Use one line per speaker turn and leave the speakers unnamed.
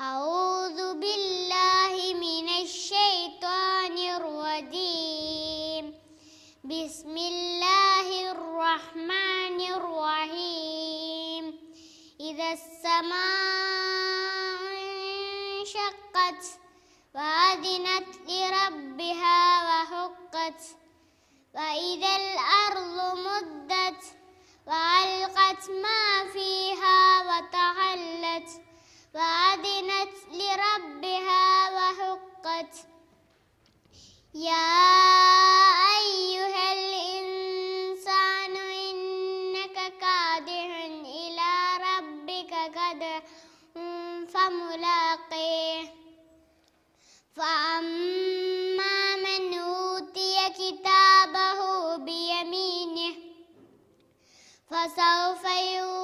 أعوذ بالله من الشيطان الرجيم بسم الله الرحمن الرحيم إذا السماء انشقت وأذنت لربها وحقت وإذا الأرض مضت يا أيها الإنسان إنك قادر إلى ربك قدر فملاقيه فأما من أوتي كتابه بيمينه فسوف يؤتي